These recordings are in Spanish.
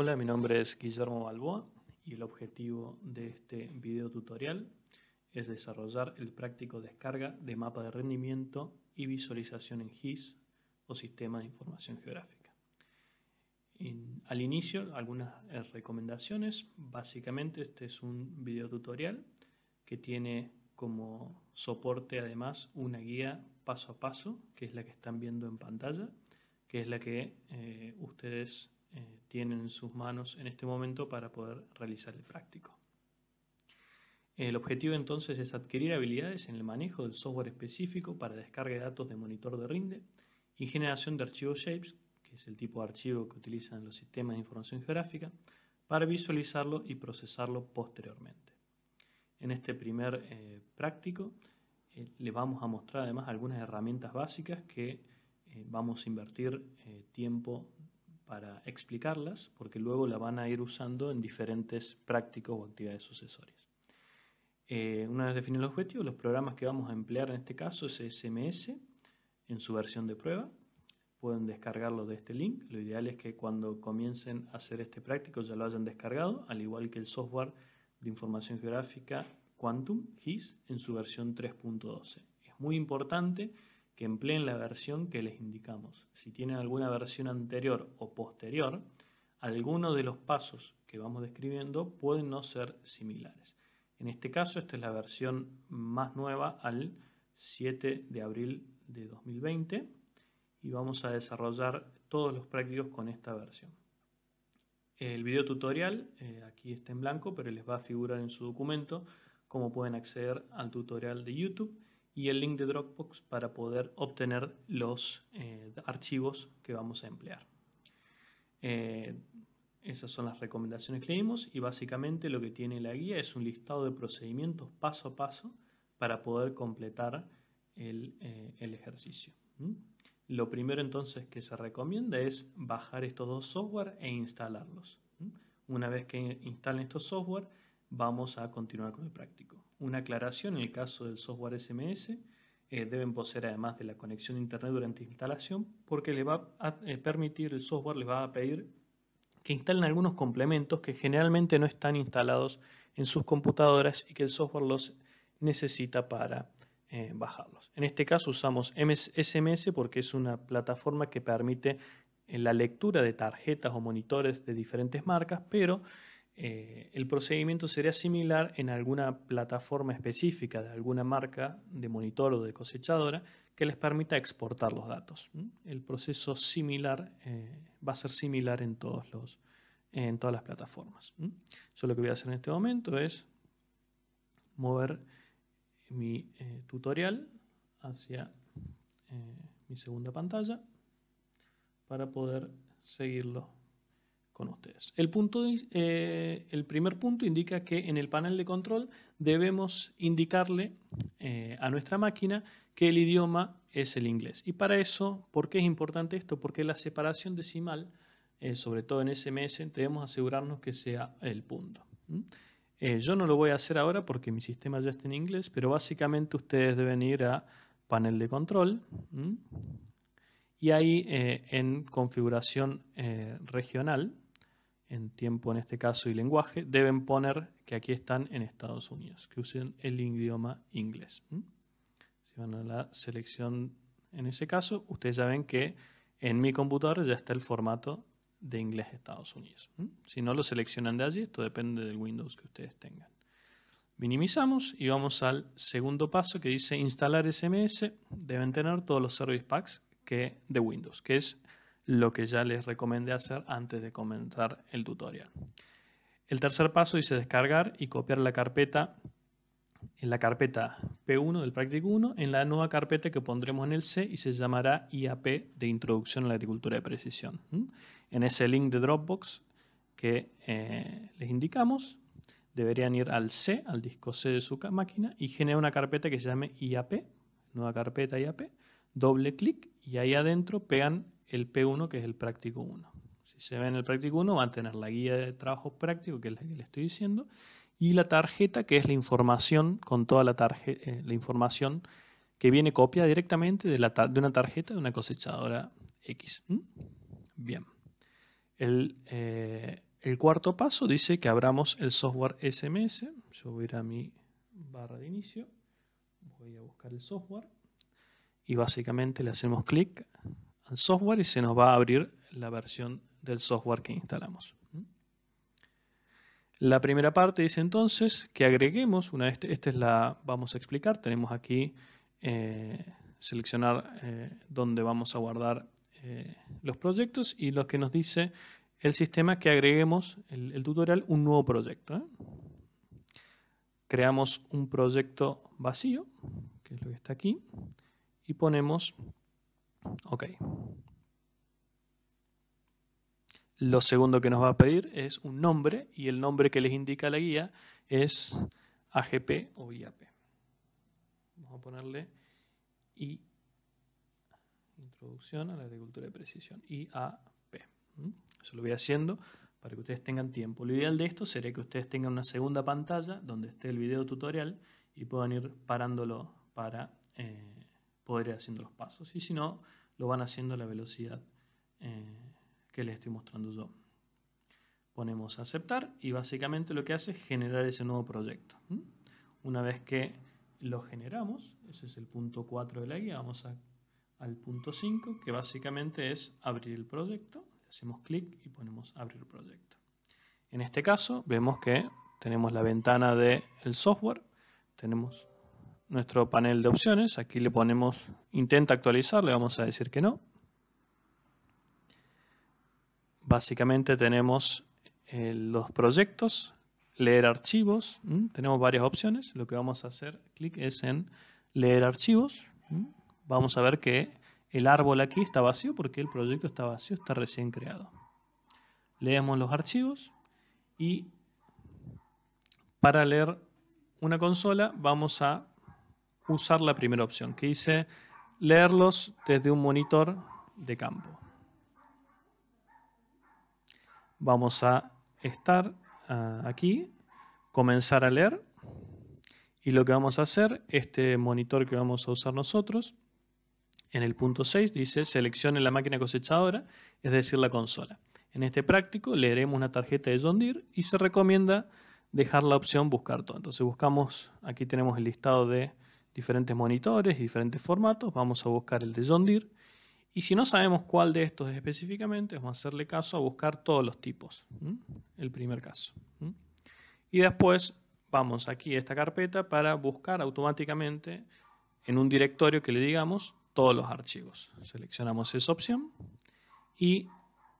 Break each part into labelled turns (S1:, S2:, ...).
S1: Hola, mi nombre es Guillermo Balboa y el objetivo de este video tutorial es desarrollar el práctico descarga de mapa de rendimiento y visualización en GIS o Sistema de Información Geográfica. al inicio, algunas eh, recomendaciones. Básicamente, este es un video tutorial que tiene como soporte además una guía paso a paso, que es la que están viendo en pantalla, que es la que eh, ustedes eh, tienen en sus manos en este momento para poder realizar el práctico. El objetivo entonces es adquirir habilidades en el manejo del software específico para descarga de datos de monitor de rinde y generación de archivos shapes, que es el tipo de archivo que utilizan los sistemas de información geográfica, para visualizarlo y procesarlo posteriormente. En este primer eh, práctico les eh, le vamos a mostrar además algunas herramientas básicas que vamos a invertir tiempo para explicarlas, porque luego la van a ir usando en diferentes prácticas o actividades sucesorias. Eh, una vez definido el objetivo, los programas que vamos a emplear en este caso es SMS en su versión de prueba. Pueden descargarlo de este link. Lo ideal es que cuando comiencen a hacer este práctico ya lo hayan descargado, al igual que el software de información geográfica Quantum GIS en su versión 3.12. Es muy importante que empleen la versión que les indicamos. Si tienen alguna versión anterior o posterior, algunos de los pasos que vamos describiendo pueden no ser similares. En este caso, esta es la versión más nueva al 7 de abril de 2020 y vamos a desarrollar todos los prácticos con esta versión. El video tutorial eh, aquí está en blanco, pero les va a figurar en su documento cómo pueden acceder al tutorial de YouTube y el link de Dropbox para poder obtener los eh, archivos que vamos a emplear. Eh, esas son las recomendaciones que leímos y básicamente lo que tiene la guía es un listado de procedimientos paso a paso para poder completar el, eh, ejercicio. Lo primero entonces que se recomienda es bajar estos dos software e instalarlos. Una vez que instalen estos software, vamos a continuar con el práctico. Una aclaración en el caso del software SMS, eh, deben poseer además de la conexión a internet durante instalación, porque le va a eh, permitir, el software les va a pedir que instalen algunos complementos que generalmente no están instalados en sus computadoras y que el software los necesita para eh, bajarlos. En este caso usamos MS SMS porque es una plataforma que permite la lectura de tarjetas o monitores de diferentes marcas, pero eh, el procedimiento sería similar en alguna plataforma específica de alguna marca de monitor o de cosechadora que les permita exportar los datos. El proceso similar eh, va a ser similar en, todos los, en todas las plataformas. Yo lo que voy a hacer en este momento es mover mi eh, tutorial hacia mi segunda pantalla para poder seguirlo con ustedes. El, punto, eh, el primer punto indica que en el panel de control debemos indicarle eh, a nuestra máquina que el idioma es el inglés. Y para eso, ¿por qué es importante esto? Porque la separación decimal, eh, sobre todo en SMS, debemos asegurarnos que sea el punto. yo no lo voy a hacer ahora porque mi sistema ya está en inglés, pero básicamente ustedes deben ir a panel de control. Y ahí en configuración regional, en tiempo en este caso y lenguaje, deben poner que aquí están en Estados Unidos, que usen el idioma inglés. Si van a la selección en ese caso, ustedes ya ven que en mi computadora ya está el formato de inglés de Estados Unidos. Si no lo seleccionan de allí, esto depende del Windows que ustedes tengan. Minimizamos y vamos al segundo paso que dice instalar SMS. Deben tener todos los service packs que, de Windows, que es lo que ya les recomendé hacer antes de comenzar el tutorial. El tercer paso dice descargar y copiar la carpeta en la carpeta P1 del práctico 1 en la nueva carpeta que pondremos en el C y se llamará IAP de Introducción a la Agricultura de Precisión. En ese link de Dropbox que eh, les indicamos, deberían ir al C, al disco C de su máquina y generar una carpeta que se llame IAP, nueva carpeta IAP, doble clic y ahí adentro pegan el P1, que es el práctico 1. Si se ve en el práctico 1, van a tener la guía de trabajo práctico, que es que le estoy diciendo, y la tarjeta, que es la información con toda la, tarjeta, eh, la información que viene copiada directamente de, de, una tarjeta de una cosechadora X. Bien. El, eh, el, cuarto paso dice que abramos el software SMS. Yo voy a ir a mi barra de inicio, voy a buscar el software y básicamente le hacemos clic software y se nos va a abrir la versión del software que instalamos. La primera parte dice entonces que agreguemos, una este, esta es la vamos a explicar, tenemos aquí eh, seleccionar eh, dónde vamos a guardar eh, los proyectos y lo que nos dice el sistema que agreguemos el, el tutorial un nuevo proyecto. Creamos un proyecto vacío, que es lo que está aquí, y ponemos Ok. Lo segundo que nos va a pedir es un nombre y el nombre que les indica la guía es AGP o IAP. Vamos a ponerle I, Introducción a la Agricultura de Precisión, IAP. ¿Mm? Eso lo voy haciendo para que ustedes tengan tiempo. Lo ideal de esto sería que ustedes tengan una segunda pantalla donde esté el video tutorial y puedan ir parándolo para... Eh, poder ir haciendo los pasos. Y si no, lo van haciendo a la velocidad eh, que les estoy mostrando yo. Ponemos aceptar y básicamente lo que hace es generar ese nuevo proyecto. Una vez que lo generamos, ese es el punto 4 de la guía, vamos a, al punto 5, que básicamente es abrir el proyecto. Le hacemos clic y ponemos abrir proyecto. En este caso vemos que tenemos la ventana del software, tenemos nuestro panel de opciones. Aquí le ponemos intenta actualizar, le vamos a decir que no. Básicamente tenemos eh, los proyectos, leer archivos, tenemos varias opciones. Lo que vamos a hacer clic es en leer archivos. Vamos a ver que el árbol aquí está vacío porque el proyecto está vacío, está recién creado. Leemos los archivos y para leer una consola vamos a usar la primera opción, que dice leerlos desde un monitor de campo. Vamos a estar ah, aquí, comenzar a leer y lo que vamos a hacer, este monitor que vamos a usar nosotros, en el punto 6 dice seleccione la máquina cosechadora, es decir, la consola. En este práctico leeremos una tarjeta de John y se recomienda dejar la opción buscar todo. Entonces buscamos, aquí tenemos el listado de diferentes monitores diferentes formatos, vamos a buscar el de John Y si no sabemos cuál de estos es específicamente, vamos a hacerle caso a buscar todos los tipos, el primer caso. Y después vamos aquí a esta carpeta para buscar automáticamente en un directorio que le digamos todos los archivos. Seleccionamos esa opción y,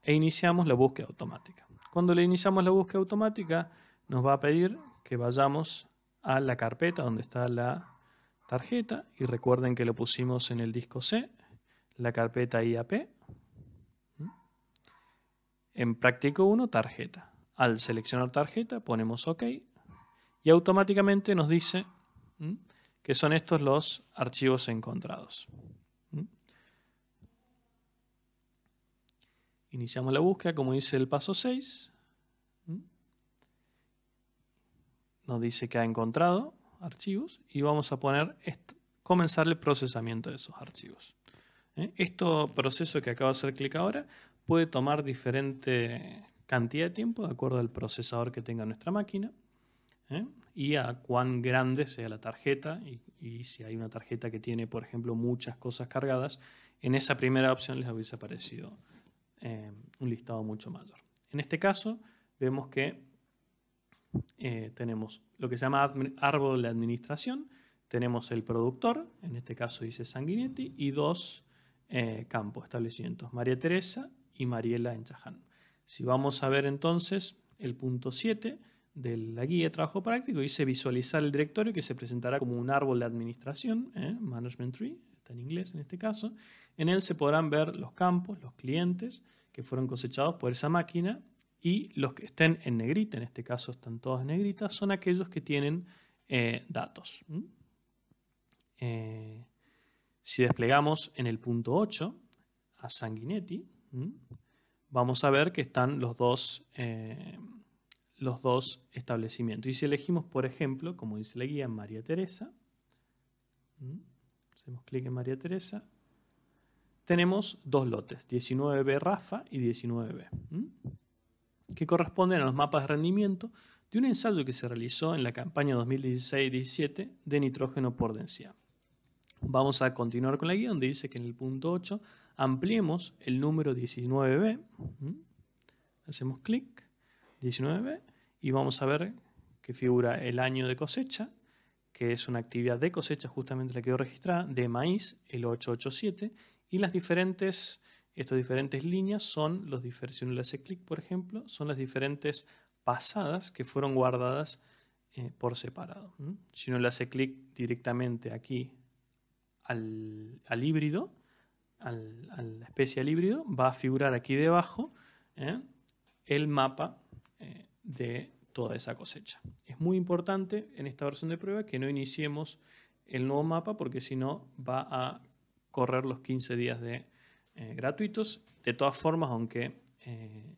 S1: e iniciamos la búsqueda automática. Cuando le iniciamos la búsqueda automática, nos va a pedir que vayamos a la carpeta donde está la tarjeta y recuerden que lo pusimos en el disco C, la carpeta IAP. En práctico 1, tarjeta. Al seleccionar tarjeta ponemos OK y automáticamente nos dice que son estos los archivos encontrados. Iniciamos la búsqueda, como dice el paso 6. Nos dice que ha encontrado archivos y vamos a poner comenzar el procesamiento de esos archivos. Este proceso que acabo de hacer clic ahora puede tomar diferente cantidad de tiempo de acuerdo al procesador que tenga nuestra máquina ¿eh? y a cuán grande sea la tarjeta y, si hay una tarjeta que tiene, por ejemplo, muchas cosas cargadas, en esa primera opción les hubiese aparecido eh, un listado mucho mayor. En este caso, vemos que eh, tenemos lo que se llama árbol de administración, tenemos el productor, en este caso dice Sanguinetti, y dos eh, campos, establecimientos, María Teresa y Mariela en Si vamos a ver entonces el punto 7 de la guía de trabajo práctico, dice visualizar el directorio que se presentará como un árbol de administración, ¿eh? Management Tree, está en inglés en este caso. En él se podrán ver los campos, los clientes que fueron cosechados por esa máquina y los que estén en negrita, en este caso están todos en negrita, son aquellos que tienen eh, datos. Eh, si desplegamos en el punto 8 a Sanguinetti, vamos a ver que están los dos, eh, los dos establecimientos. Y si elegimos, por ejemplo, como dice la guía, María Teresa, hacemos clic en María Teresa, tenemos dos lotes, 19B Rafa y 19B que corresponden a los mapas de rendimiento de un ensayo que se realizó en la campaña 2016-17 de nitrógeno por densidad. Vamos a continuar con la guía donde dice que en el punto 8 ampliemos el número 19b. ¿Mm? Hacemos clic, 19b, y vamos a ver que figura el año de cosecha, que es una actividad de cosecha justamente la que quedó registrada, de maíz, el 887, y las diferentes estas diferentes líneas son los diferentes, si le hace clic, por ejemplo, son las diferentes pasadas que fueron guardadas eh, por separado. Si uno le hace clic directamente aquí al, híbrido, a la especie al híbrido, va a figurar aquí debajo ¿eh? el mapa eh, de toda esa cosecha. Es muy importante en esta versión de prueba que no iniciemos el nuevo mapa porque si no va a correr los 15 días de eh, gratuitos. De todas formas, aunque eh,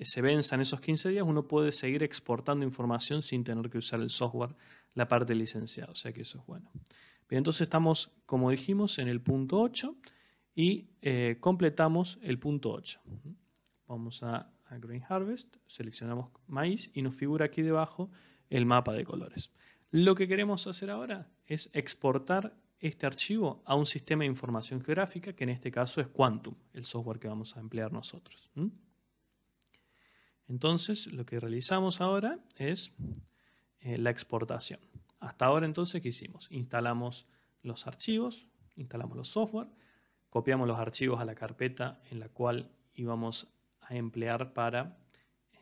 S1: se venzan esos 15 días, uno puede seguir exportando información sin tener que usar el software, la parte licenciada. O sea que eso es bueno. Bien, entonces estamos, como dijimos, en el punto 8 y eh, completamos el punto 8. Vamos a Green Harvest, seleccionamos maíz y nos figura aquí debajo el mapa de colores. Lo que queremos hacer ahora es exportar este archivo a un sistema de información geográfica, que en este caso es Quantum, el software que vamos a emplear nosotros. Entonces, lo que realizamos ahora es eh, la exportación. Hasta ahora entonces, ¿qué hicimos? Instalamos los archivos, instalamos los software, copiamos los archivos a la carpeta en la cual íbamos a emplear para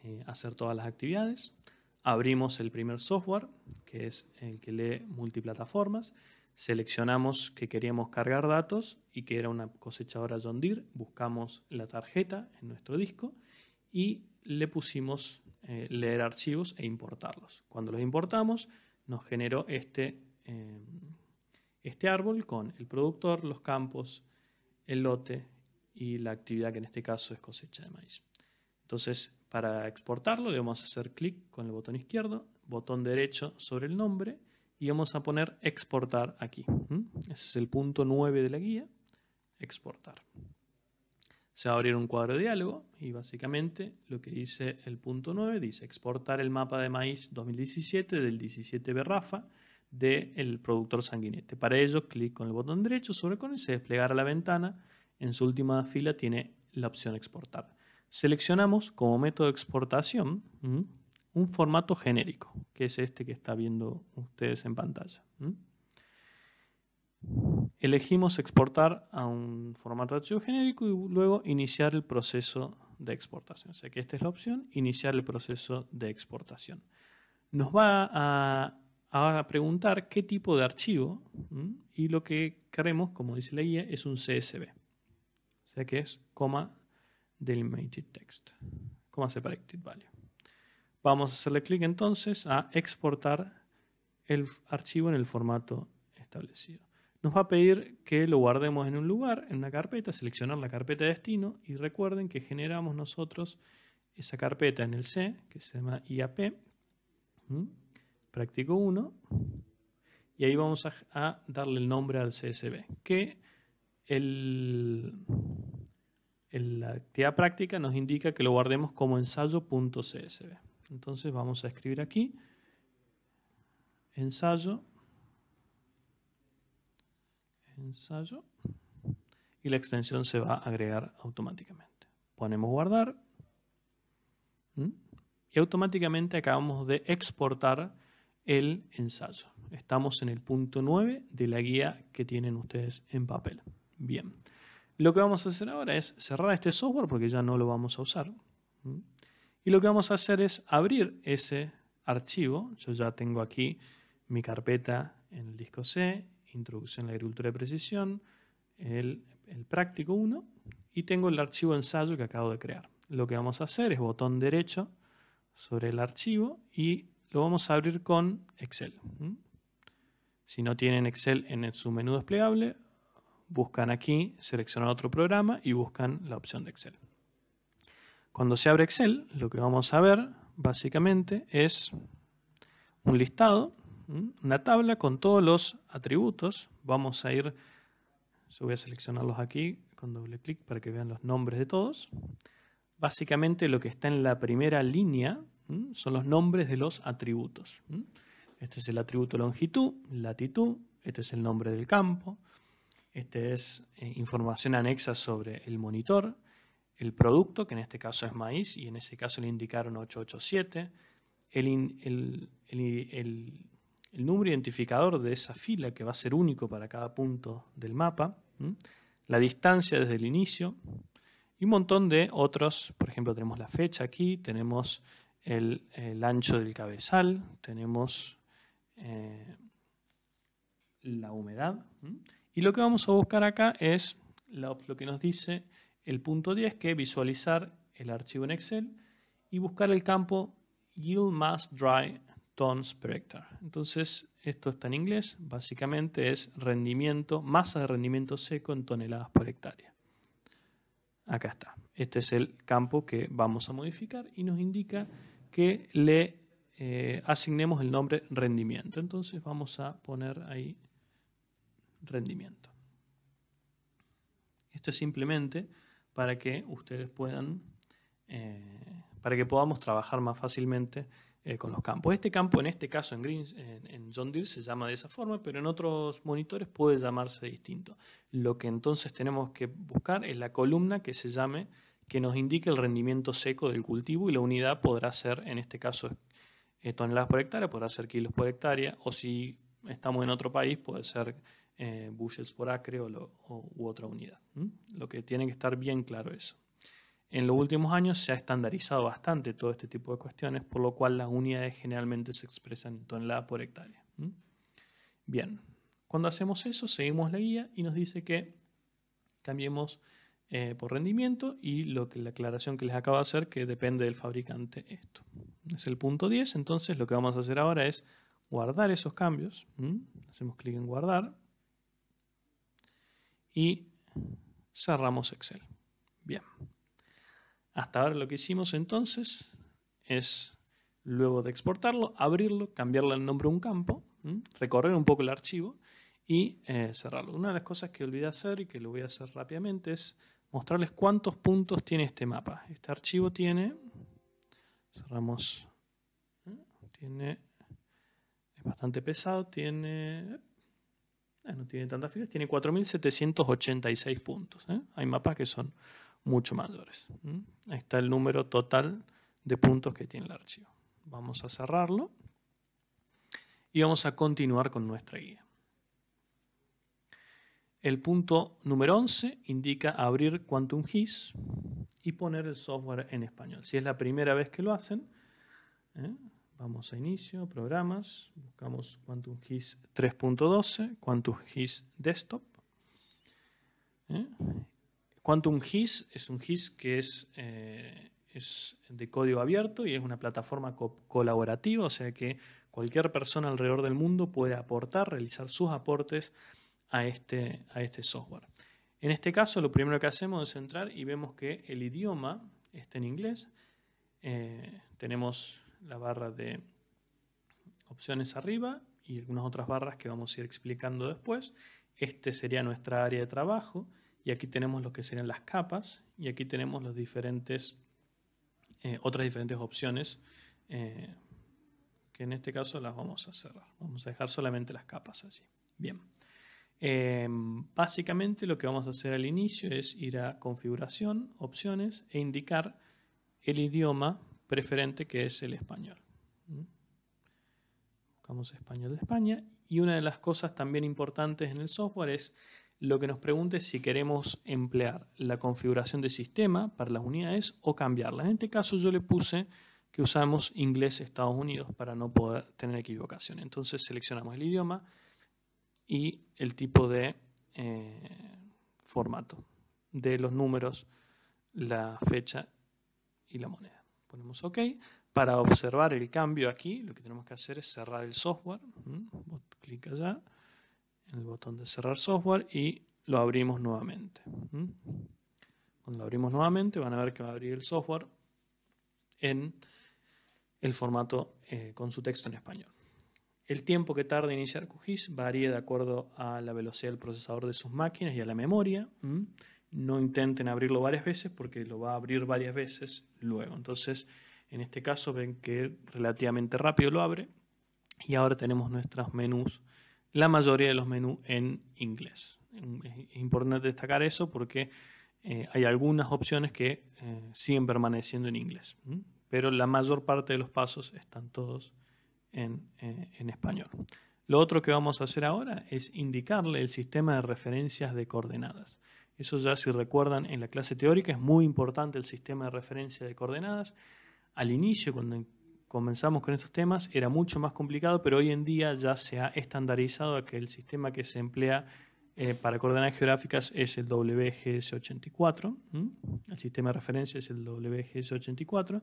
S1: eh, hacer todas las actividades. Abrimos el primer software, que es el que lee multiplataformas, seleccionamos que queríamos cargar datos y que era una cosechadora John Deere, buscamos la tarjeta en nuestro disco y le pusimos eh, leer archivos e importarlos. Cuando los importamos nos generó este, em, este árbol con el productor, los campos, el lote y la actividad que en este caso es cosecha de maíz. Entonces, para exportarlo le vamos a hacer clic con el botón izquierdo, botón derecho sobre el nombre y vamos a poner exportar aquí. Ese es el punto 9 de la guía, exportar. Se va a abrir un cuadro de diálogo y básicamente lo que dice el punto 9 dice exportar el mapa de maíz 2017 del 17 Berrafa del productor sanguinete. Para ello, clic con el botón derecho sobre con y se desplegará la ventana. En su última fila tiene la opción exportar. Seleccionamos como método de exportación un formato genérico, que es este que está viendo ustedes en pantalla. Elegimos exportar a un formato de archivo genérico y luego iniciar el proceso de exportación. O sea que esta es la opción, iniciar el proceso de exportación. Nos va a, preguntar qué tipo de archivo y lo que queremos, como dice la guía, es un CSV. O sea que es coma delimited text, coma separated value. Vamos a hacerle clic entonces a exportar el archivo en el formato establecido. Nos va a pedir que lo guardemos en un lugar, en una carpeta, seleccionar la carpeta de destino y recuerden que generamos nosotros esa carpeta en el C, que se llama IAP, Práctico 1, y ahí vamos a, darle el nombre al CSV, que la actividad práctica nos indica que lo guardemos como ensayo.csv. Entonces vamos a escribir aquí ensayo, ensayo y la extensión se va a agregar automáticamente. Ponemos guardar ¿Mm? y automáticamente acabamos de exportar el ensayo. Estamos en el punto 9 de la guía que tienen ustedes en papel. Bien, lo que vamos a hacer ahora es cerrar este software porque ya no lo vamos a usar. ¿Mm? Y lo que vamos a hacer es abrir ese archivo. Yo ya tengo aquí mi carpeta en el disco C, Introducción a la Agricultura de Precisión, el, práctico 1, y tengo el archivo ensayo que acabo de crear. Lo que vamos a hacer es botón derecho sobre el archivo y lo vamos a abrir con Excel. Si no tienen Excel en su menú desplegable, buscan aquí, seleccionan otro programa y buscan la opción de Excel. Cuando se abre Excel, lo que vamos a ver básicamente es un listado, una tabla con todos los atributos. Vamos a ir, yo voy a seleccionarlos aquí con doble clic para que vean los nombres de todos. Básicamente lo que está en la primera línea son los nombres de los atributos. Este es el atributo longitud, latitud, este es el nombre del campo, este es eh, información anexa sobre el monitor, el producto, que en este caso es maíz, y en ese caso le indicaron 887, el, el, el, número identificador de esa fila, que va a ser único para cada punto del mapa, la distancia desde el inicio, y un montón de otros, por ejemplo tenemos la fecha aquí, tenemos el, ancho del cabezal, tenemos eh, la humedad, y lo que vamos a buscar acá es lo que nos dice el punto 10 que visualizar el archivo en Excel y buscar el campo Yield Mass Dry Tons per Hectare. Entonces, esto está en inglés, básicamente es rendimiento, masa de rendimiento seco en toneladas por hectárea. Acá está. Este es el campo que vamos a modificar y nos indica que le eh, asignemos el nombre rendimiento. Entonces vamos a poner ahí rendimiento. Esto es simplemente para que ustedes puedan, eh, para que podamos trabajar más fácilmente eh, con los campos. Este campo, en este caso en, Green, en, John Deere, se llama de esa forma, pero en otros monitores puede llamarse distinto. Lo que entonces tenemos que buscar es la columna que se llame, que nos indique el rendimiento seco del cultivo y la unidad podrá ser, en este caso, eh, toneladas por hectárea, podrá ser kilos por hectárea, o si estamos en otro país, puede ser eh, bushes por acre o, u otra unidad. Lo que tiene que estar bien claro eso. En los últimos años se ha estandarizado bastante todo este tipo de cuestiones, por lo cual las unidades generalmente se expresan en toneladas por hectárea. Bien, cuando hacemos eso, seguimos la guía y nos dice que cambiemos eh, por rendimiento y lo que, la aclaración que les acabo de hacer que depende del fabricante esto. Es el punto 10, entonces lo que vamos a hacer ahora es guardar esos cambios. Hacemos clic en guardar y cerramos Excel. Bien. Hasta ahora lo que hicimos entonces es, luego de exportarlo, abrirlo, cambiarle el nombre a un campo, recorrer un poco el archivo y eh, cerrarlo. Una de las cosas que olvidé hacer y que lo voy a hacer rápidamente es mostrarles cuántos puntos tiene este mapa. Este archivo tiene, cerramos, tiene, es bastante pesado, tiene eh, no tiene tantas filas, tiene 4.786 puntos. ¿eh? Hay mapas que son mucho mayores. Ahí está el número total de puntos que tiene el archivo. Vamos a cerrarlo y vamos a continuar con nuestra guía. El punto número 11 indica abrir Quantum GIS y poner el software en español. Si es la primera vez que lo hacen, ¿eh? Vamos a inicio, programas, buscamos Quantum GIS 3.12, Quantum GIS Desktop. ¿Eh? Quantum GIS es un GIS que es, eh, es, de código abierto y es una plataforma colaborativa, o sea que cualquier persona alrededor del mundo puede aportar, realizar sus aportes a este, a este software. En este caso, lo primero que hacemos es entrar y vemos que el idioma está en inglés. Eh, tenemos la barra de opciones arriba y algunas otras barras que vamos a ir explicando después. Este sería nuestra área de trabajo y aquí tenemos lo que serían las capas y aquí tenemos los diferentes, eh, otras diferentes opciones eh, que en este caso las vamos a cerrar. Vamos a dejar solamente las capas allí. Bien. Em, básicamente lo que vamos a hacer al inicio es ir a configuración, opciones e indicar el idioma preferente que es el español. ¿Mm? Buscamos español de España. Y una de las cosas también importantes en el software es lo que nos pregunte si queremos emplear la configuración de sistema para las unidades o cambiarla. En este caso yo le puse que usamos inglés Estados Unidos para no poder tener equivocación. Entonces seleccionamos el idioma y el tipo de eh, formato de los números, la fecha y la moneda. Ponemos OK. Para observar el cambio aquí, lo que tenemos que hacer es cerrar el software. clic allá en el botón de cerrar software y lo abrimos nuevamente. Cuando lo abrimos nuevamente van a ver que va a abrir el software en el formato eh, con su texto en español. El tiempo que tarda en iniciar QGIS varía de acuerdo a la velocidad del procesador de sus máquinas y a la memoria no intenten abrirlo varias veces porque lo va a abrir varias veces luego. Entonces, en este caso ven que relativamente rápido lo abre y ahora tenemos nuestros menús, la mayoría de los menús en inglés. Es importante destacar eso porque eh, hay algunas opciones que eh, siguen permaneciendo en inglés, pero la mayor parte de los pasos están todos eh, en español. Lo otro que vamos a hacer ahora es indicarle el sistema de referencias de coordenadas. Eso ya si recuerdan en la clase teórica es muy importante el sistema de referencia de coordenadas. Al inicio, cuando comenzamos con estos temas, era mucho más complicado, pero hoy en día ya se ha estandarizado a que el sistema que se emplea eh, para coordenadas geográficas es el WGS84. El sistema de referencia es el WGS84.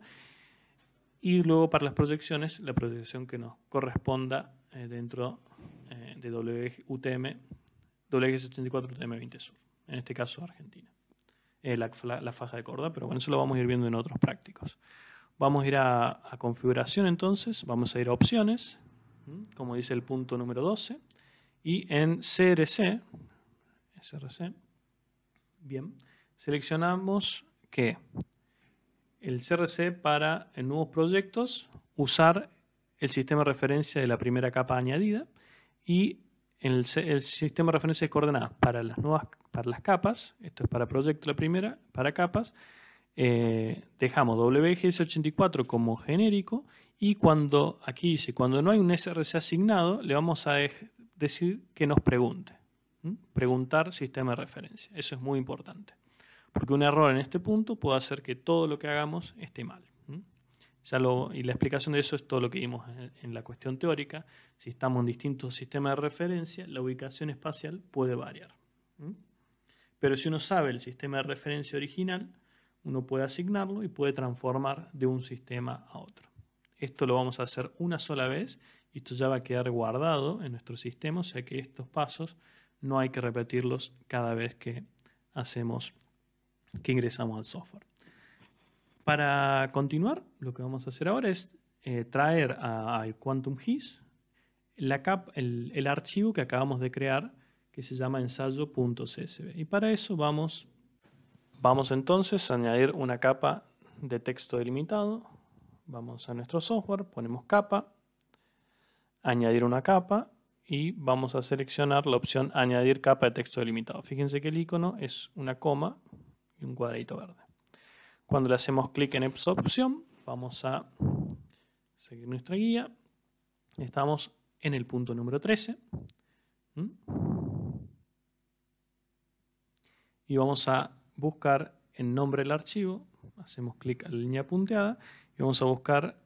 S1: Y luego para las proyecciones, la proyección que nos corresponda eh, dentro eh, de WGS84 UTM 20 Sur en este caso Argentina. la, faja de corda, pero bueno, eso lo vamos a ir viendo en otros prácticos. Vamos a ir a, configuración entonces, vamos a ir a opciones, como dice el punto número 12, y en CRC, bien, seleccionamos que el CRC para en nuevos proyectos usar el sistema de referencia de la primera capa añadida y el, el, sistema de referencia de coordenadas para las nuevas para las capas, esto es para proyecto la primera, para capas, eh, dejamos WGS84 como genérico y cuando, aquí dice, cuando no hay un SRC asignado, le vamos a decir que nos pregunte. Preguntar sistema de referencia. Eso es muy importante. Porque un error en este punto puede hacer que todo lo que hagamos esté mal y la explicación de eso es todo lo que vimos en, la cuestión teórica. Si estamos en distintos sistemas de referencia, la ubicación espacial puede variar. Pero si uno sabe el sistema de referencia original, uno puede asignarlo y puede transformar de un sistema a otro. Esto lo vamos a hacer una sola vez y esto ya va a quedar guardado en nuestro sistema, o sea que estos pasos no hay que repetirlos cada vez que hacemos, que ingresamos al software. Para continuar, lo que vamos a hacer ahora es eh, traer al Quantum GIS el, archivo que acabamos de crear que se llama ensayo.csv. Y para eso vamos, vamos entonces a añadir una capa de texto delimitado. Vamos a nuestro software, ponemos capa, añadir una capa y vamos a seleccionar la opción añadir capa de texto delimitado. Fíjense que el icono es una coma y un cuadradito verde. Cuando le hacemos clic en esa opción, vamos a seguir nuestra guía. Estamos en el punto número 13. Y vamos a buscar el nombre del archivo. Hacemos clic en la línea punteada y vamos a buscar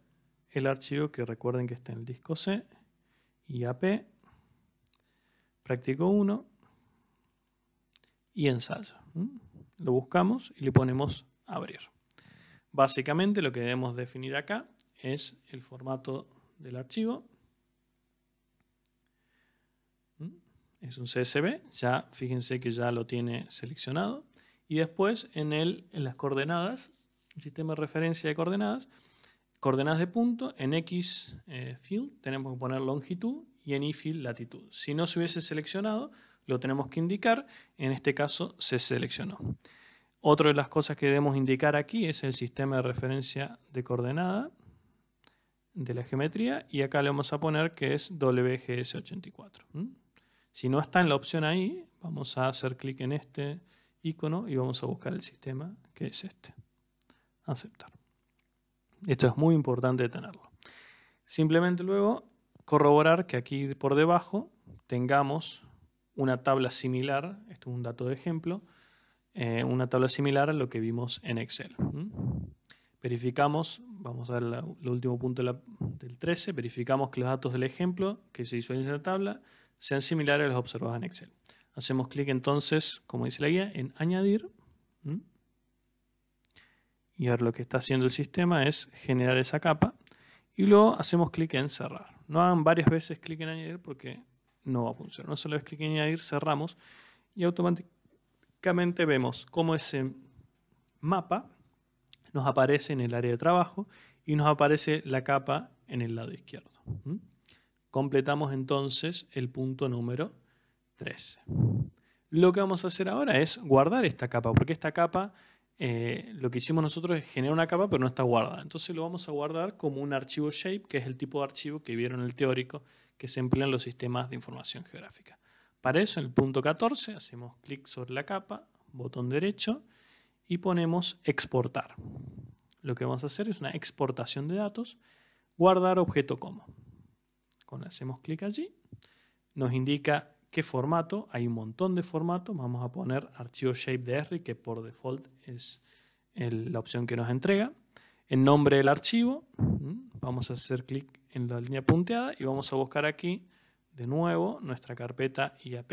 S1: el archivo que recuerden que está en el disco C, IAP, práctico 1 y ensayo. Lo buscamos y le ponemos abrir. Básicamente lo que debemos definir acá es el formato del archivo. ¿Mm? Es un CSV, ya fíjense que ya lo tiene seleccionado. Y después en, el, en las coordenadas, el sistema de referencia de coordenadas, coordenadas de punto, en X eh, field tenemos que poner longitud y en Y field latitud. Si no se hubiese seleccionado, lo tenemos que indicar, en este caso se seleccionó. Otra de las cosas que debemos indicar aquí es el sistema de referencia de coordenada de la geometría y acá le vamos a poner que es WGS84. Si no está en la opción ahí, vamos a hacer clic en este icono y vamos a buscar el sistema que es este. Aceptar. Esto es muy importante tenerlo. Simplemente luego corroborar que aquí por debajo tengamos una tabla similar, esto es un dato de ejemplo, eh, una tabla similar a lo que vimos en Excel. Verificamos, vamos a ver el último punto del 13, verificamos que los datos del ejemplo que se hizo en la tabla sean similares a los observados en Excel. Hacemos clic entonces, como dice la guía, en añadir. Y ahora lo que está haciendo el sistema es generar esa capa. Y luego hacemos clic en cerrar. No hagan varias veces clic en añadir porque no va a funcionar. No solo es clic en añadir, cerramos y automáticamente básicamente vemos cómo ese mapa nos aparece en el área de trabajo y nos aparece la capa en el lado izquierdo. ¿Mm? Completamos entonces el punto número 13. Lo que vamos a hacer ahora es guardar esta capa, porque esta capa, eh, lo que hicimos nosotros es generar una capa, pero no está guardada. Entonces lo vamos a guardar como un archivo shape, que es el tipo de archivo que vieron en el teórico, que se emplea en los sistemas de información geográfica. Para eso, en el punto 14, hacemos clic sobre la capa, botón derecho y ponemos exportar. Lo que vamos a hacer es una exportación de datos, guardar objeto como. Cuando hacemos clic allí, nos indica qué formato, hay un montón de formatos, vamos a poner archivo shape.dr que por default es la opción que nos entrega. El nombre del archivo, mm, vamos a hacer clic en la línea punteada y vamos a buscar aquí de nuevo nuestra carpeta IAP,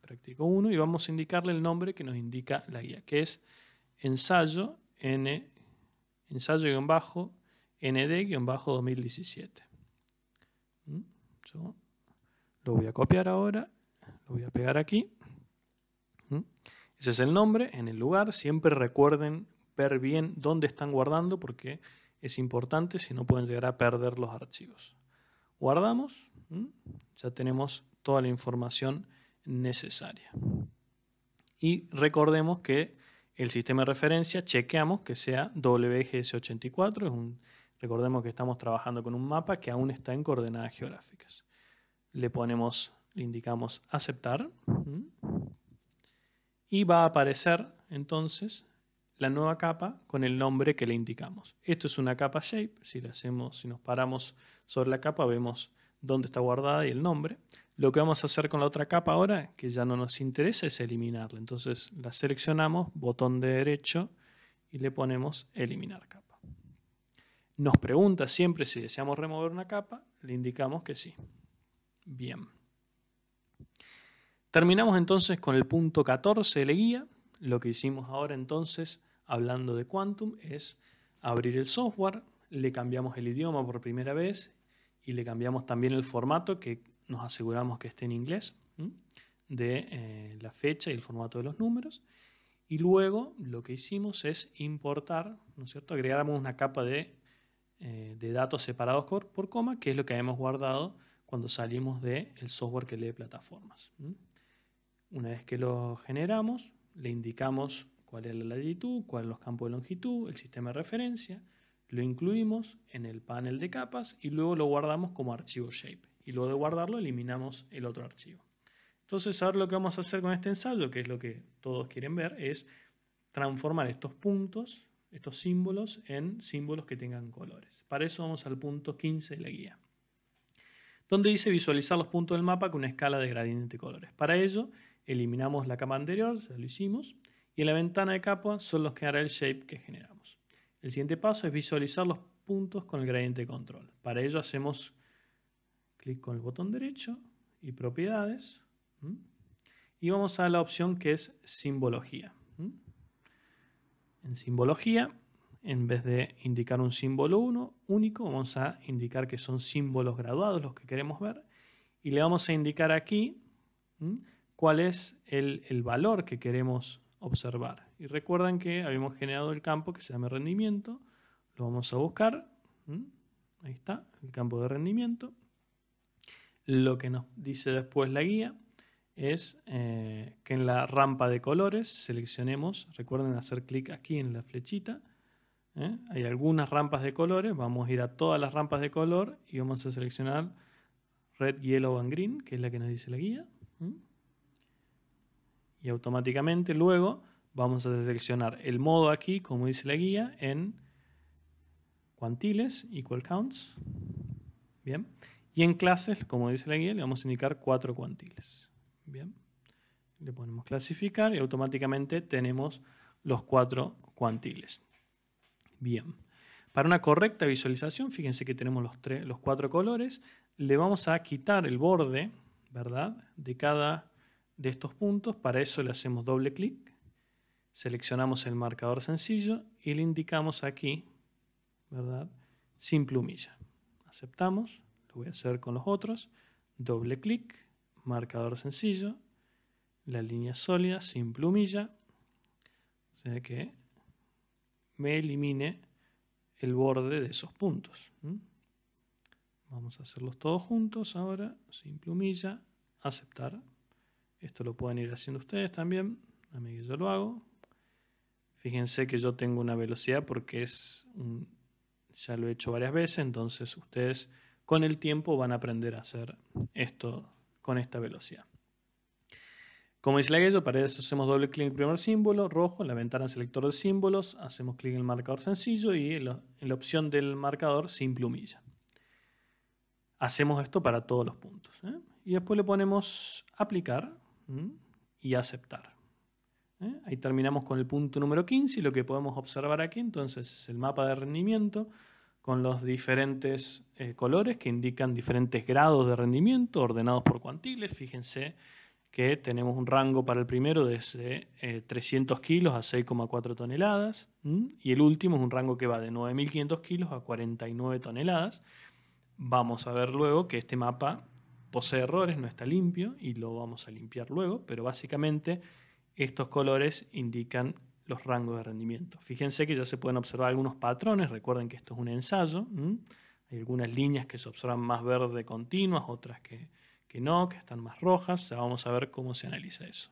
S1: práctico 1, y vamos a indicarle el nombre que nos indica la guía, que es ensayo N, ensayo-nd-2017. ¿Mm? lo voy a copiar ahora, lo voy a pegar aquí. ¿Mm? Ese es el nombre, en el lugar. Siempre recuerden ver bien dónde están guardando porque es importante si no pueden llegar a perder los archivos. Guardamos. ¿Mm? Ya tenemos toda la información necesaria. Y recordemos que el sistema de referencia chequeamos que sea WGS84, recordemos que estamos trabajando con un mapa que aún está en coordenadas geográficas. Le ponemos, le indicamos aceptar ¿Mm? y va a aparecer entonces la nueva capa con el nombre que le indicamos. Esto es una capa shape, si, le hacemos, si nos paramos sobre la capa vemos dónde está guardada y el nombre. Lo que vamos a hacer con la otra capa ahora, que ya no nos interesa, es eliminarla. Entonces la seleccionamos, botón de derecho, y le ponemos eliminar capa. Nos pregunta siempre si deseamos remover una capa, le indicamos que sí. Bien. Terminamos entonces con el punto 14 de la guía. Lo que hicimos ahora entonces, hablando de Quantum, es abrir el software, le cambiamos el idioma por primera vez y le cambiamos también el formato, que nos aseguramos que esté en inglés, de eh, la fecha y el formato de los números. Y luego lo que hicimos es importar, ¿no es cierto? Agregamos una capa de, eh, datos separados por, coma, que es lo que habíamos guardado cuando salimos del el software que lee plataformas. Una vez que lo generamos, le indicamos cuál es la latitud, cuáles los campos de longitud, el sistema de referencia, lo incluimos en el panel de capas y luego lo guardamos como archivo shape. Y luego de guardarlo eliminamos el otro archivo. Entonces ahora lo que vamos a hacer con este ensayo, que es lo que todos quieren ver, es transformar estos puntos, estos símbolos, en símbolos que tengan colores. Para eso vamos al punto 15 de la guía, donde dice visualizar los puntos del mapa con una escala de gradiente de colores. Para ello eliminamos la capa anterior, ya lo hicimos, y en la ventana de capas son los que hará el shape que generamos. El siguiente paso es visualizar los puntos con el gradiente de control. Para ello hacemos clic con el botón derecho y propiedades. Y vamos a la opción que es simbología. En simbología, en vez de indicar un símbolo uno, único, vamos a indicar que son símbolos graduados los que queremos ver. Y le vamos a indicar aquí cuál es el valor que queremos observar. Y recuerdan que habíamos generado el campo que se llama rendimiento. Lo vamos a buscar. Ahí está, el campo de rendimiento. Lo que nos dice después la guía es eh, que en la rampa de colores seleccionemos, recuerden hacer clic aquí en la flechita, ¿eh? hay algunas rampas de colores, vamos a ir a todas las rampas de color y vamos a seleccionar red, yellow and green, que es la que nos dice la guía. Y automáticamente luego Vamos a seleccionar el modo aquí, como dice la guía, en cuantiles, equal counts. Bien. Y en clases, como dice la guía, le vamos a indicar cuatro cuantiles. Bien. Le ponemos clasificar y automáticamente tenemos los cuatro cuantiles. Bien. Para una correcta visualización, fíjense que tenemos los, tres, los cuatro colores. Le vamos a quitar el borde, ¿verdad? De cada de estos puntos. Para eso le hacemos doble clic. Seleccionamos el marcador sencillo y le indicamos aquí, ¿verdad? Sin plumilla. Aceptamos, lo voy a hacer con los otros. Doble clic, marcador sencillo, la línea sólida sin plumilla. O sea que me elimine el borde de esos puntos. Vamos a hacerlos todos juntos ahora, sin plumilla, aceptar. Esto lo pueden ir haciendo ustedes también, a mí yo lo hago. Fíjense que yo tengo una velocidad porque es ya lo he hecho varias veces, entonces ustedes con el tiempo van a aprender a hacer esto con esta velocidad. Como dice la guía, para eso hacemos doble clic en el primer símbolo rojo, en la ventana selector de símbolos, hacemos clic en el marcador sencillo y en la, opción del marcador sin plumilla. Hacemos esto para todos los puntos. ¿eh? Y después le ponemos aplicar y aceptar. ¿eh? Ahí terminamos con el punto número 15 y lo que podemos observar aquí entonces es el mapa de rendimiento con los diferentes eh, colores que indican diferentes grados de rendimiento ordenados por cuantiles. Fíjense que tenemos un rango para el primero desde 300 eh, kilos a 6,4 toneladas y el último es un rango que va de 9.500 kilos a 49 toneladas. Vamos a ver luego que este mapa posee errores, no está limpio y lo vamos a limpiar luego, pero básicamente estos colores indican los rangos de rendimiento. Fíjense que ya se pueden observar algunos patrones, recuerden que esto es un ensayo, hay algunas líneas que se observan más verde continuas, otras que, no, que están más rojas, ya vamos a ver cómo se analiza eso.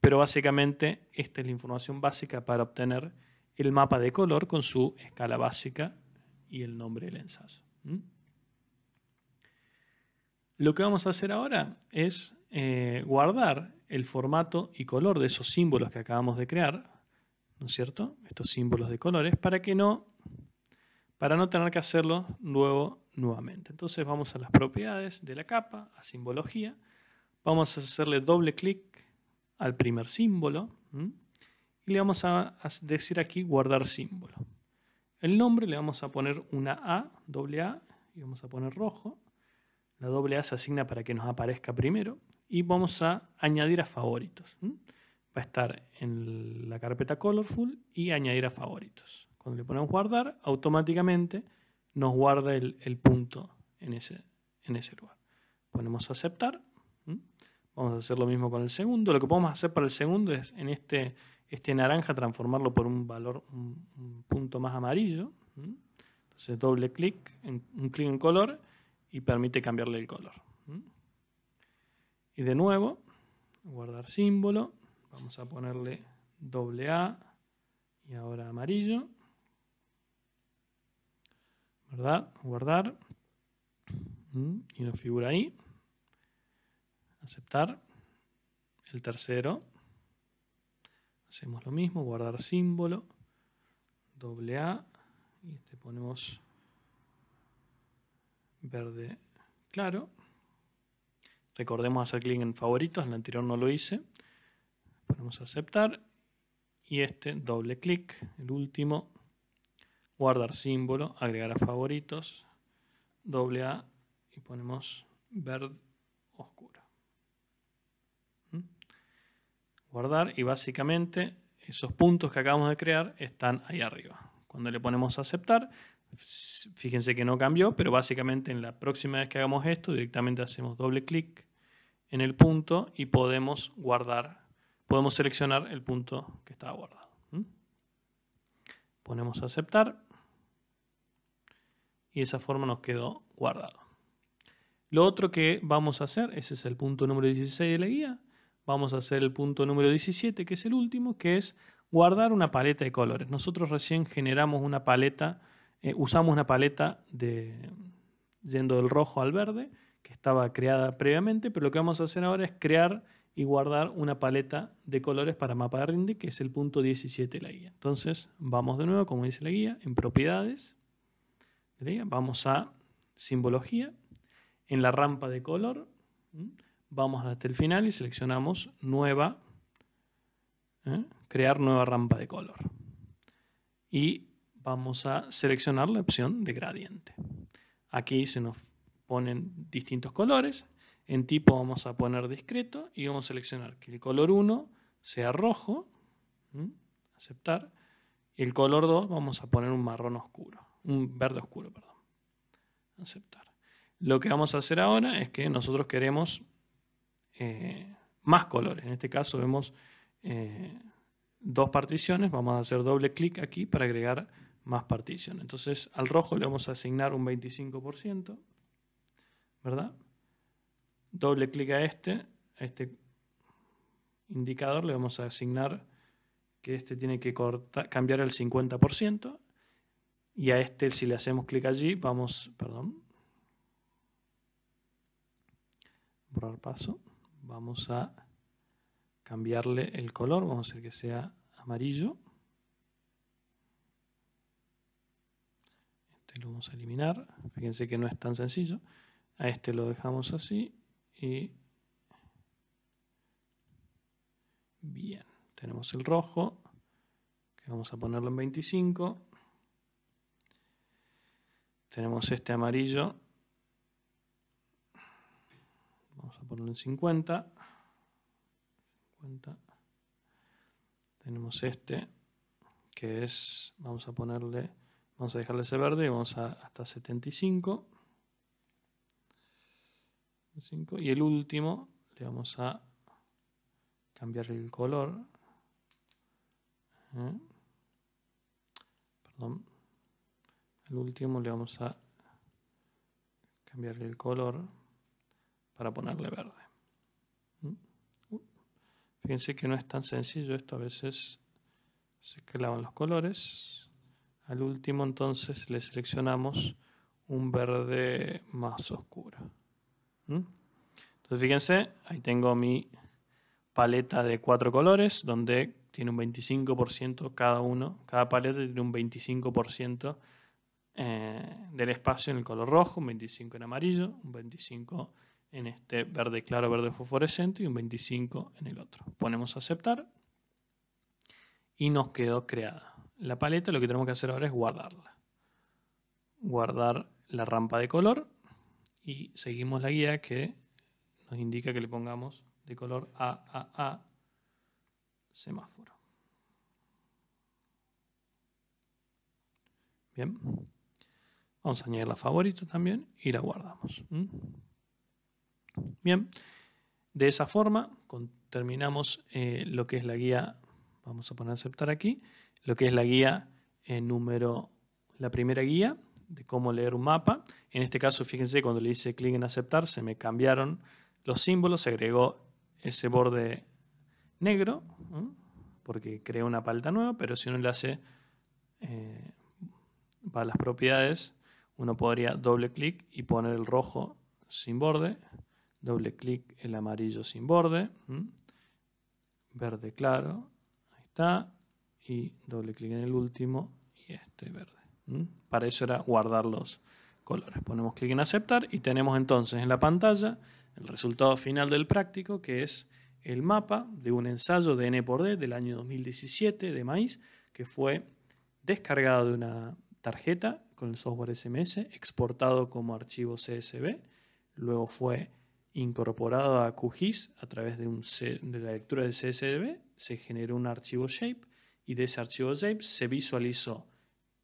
S1: Pero básicamente esta es la información básica para obtener el mapa de color con su escala básica y el nombre del ensayo. Lo que vamos a hacer ahora es eh, guardar el formato y color de esos símbolos que acabamos de crear, ¿no es cierto? Estos símbolos de colores, para que no, para no tener que hacerlo nuevo nuevamente. Entonces vamos a las propiedades de la capa, a simbología, vamos a hacerle doble clic al primer símbolo y le vamos a decir aquí guardar símbolo. El nombre le vamos a poner una A, doble A, y vamos a poner rojo. La doble A se asigna para que nos aparezca primero y vamos a añadir a favoritos. Va a estar en la carpeta Colorful y añadir a favoritos. Cuando le ponemos guardar, automáticamente nos guarda el, punto en ese, en ese lugar. Ponemos aceptar. Vamos a hacer lo mismo con el segundo. Lo que podemos hacer para el segundo es en este, este naranja transformarlo por un valor, un punto más amarillo. Entonces doble clic, un clic en color y permite cambiarle el color. Y de nuevo, guardar símbolo, vamos a ponerle doble A y ahora amarillo. ¿Verdad? Guardar. Y nos figura ahí. Aceptar. El tercero. Hacemos lo mismo, guardar símbolo, doble A y este ponemos verde claro. Recordemos hacer clic en favoritos, en el anterior no lo hice. Ponemos aceptar y este doble clic, el último, guardar símbolo, agregar a favoritos, doble A y ponemos verde oscuro. ¿Mm? Guardar y básicamente esos puntos que acabamos de crear están ahí arriba. Cuando le ponemos aceptar, fíjense que no cambió, pero básicamente en la próxima vez que hagamos esto, directamente hacemos doble clic en el punto y podemos guardar, podemos seleccionar el punto que estaba guardado. Ponemos aceptar y de esa forma nos quedó guardado. Lo otro que vamos a hacer, ese es el punto número 16 de la guía, vamos a hacer el punto número 17, que es el último, que es guardar una paleta de colores. Nosotros recién generamos una paleta eh, usamos una paleta de, yendo del rojo al verde, que estaba creada previamente, pero lo que vamos a hacer ahora es crear y guardar una paleta de colores para mapa de rinde, que es el punto 17 de la guía. Entonces, vamos de nuevo, como dice la guía, en propiedades, vamos a simbología, en la rampa de color, vamos hasta el final y seleccionamos nueva, ¿eh? crear nueva rampa de color. Y vamos a seleccionar la opción de gradiente. Aquí se nos ponen distintos colores. En tipo vamos a poner discreto y vamos a seleccionar que el color 1 sea rojo, aceptar. Y el color 2 vamos a poner un marrón oscuro, un verde oscuro, perdón. Aceptar. Lo que vamos a hacer ahora es que nosotros queremos eh, más colores. En este caso vemos eh, dos particiones. Vamos a hacer doble clic aquí para agregar más partition. Entonces al rojo le vamos a asignar un 25%, ¿verdad? Doble clic a este, a este indicador le vamos a asignar que este tiene que cambiar el 50%, y a este si le hacemos clic allí, vamos, perdón, borrar paso, vamos a cambiarle el color, vamos a hacer que sea amarillo. Este lo vamos a eliminar. Fíjense que no es tan sencillo. A este lo dejamos así. Y bien, tenemos el rojo. Que vamos a ponerlo en 25. Tenemos este amarillo. Vamos a ponerlo en 50. 50. Tenemos este que es, vamos a ponerle Vamos a dejarle ese verde, y vamos hasta 75. y el último le vamos a cambiarle el color. Perdón. El último le vamos a cambiarle el color para ponerle verde. Fíjense que no es tan sencillo esto, a veces se clavan los colores. Al último entonces le seleccionamos un verde más oscuro. Entonces fíjense, ahí tengo mi paleta de cuatro colores donde tiene un 25% cada uno, cada paleta tiene un 25% eh, del espacio en el color rojo, un 25 en amarillo, un 25 en este verde claro, verde fosforescente y un 25 en el otro. Ponemos aceptar y nos quedó creada la paleta, lo que tenemos que hacer ahora es guardarla. Guardar la rampa de color y seguimos la guía que nos indica que le pongamos de color AAA semáforo. Bien. Vamos a añadir la favorita también y la guardamos. Bien. De esa forma terminamos eh, lo que es la guía. Vamos a poner aceptar aquí lo que es la guía eh, número, la primera guía de cómo leer un mapa. En este caso, fíjense, cuando le hice clic en aceptar, se me cambiaron los símbolos, se agregó ese borde negro, porque creé una palta nueva, pero si uno le hace para eh, las propiedades, uno podría doble clic y poner el rojo sin borde, doble clic el amarillo sin borde, verde claro, ahí está, y doble clic en el último y este verde. Para eso era guardar los colores. Ponemos clic en aceptar y tenemos entonces en la pantalla el resultado final del práctico que es el mapa de un ensayo de N por D del año 2017 de maíz que fue descargado de una tarjeta con el software SMS, exportado como archivo CSV, luego fue incorporado a QGIS a través de, un, de la lectura del CSV, se generó un archivo shape y de ese archivo shape se visualizó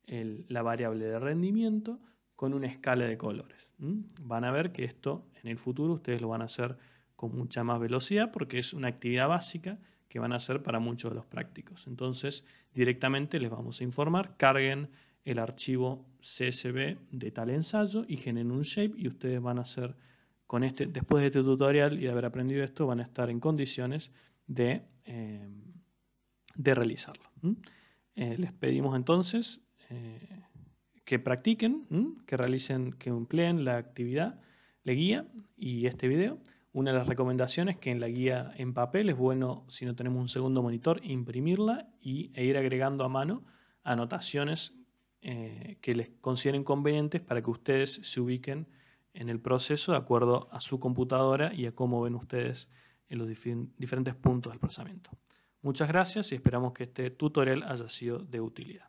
S1: la variable de rendimiento con una escala de colores. Van a ver que esto en el futuro ustedes lo van a hacer con mucha más velocidad porque es una actividad básica que van a hacer para muchos de los prácticos. Entonces directamente les vamos a informar, carguen el archivo CSV de tal ensayo y generen un shape y ustedes van a hacer con este, después de este tutorial y de haber aprendido esto, van a estar en condiciones de, eh, de realizarlo. Eh, les pedimos entonces eh, que practiquen, que realicen, que empleen la actividad, la guía y este video. Una de las recomendaciones es que en la guía en papel es bueno, si no tenemos un segundo monitor, imprimirla e ir agregando a mano anotaciones eh, que les consideren convenientes para que ustedes se ubiquen en el proceso de acuerdo a su computadora y a cómo ven ustedes en los diferentes puntos del procesamiento. Muchas gracias y esperamos que este tutorial haya sido de utilidad.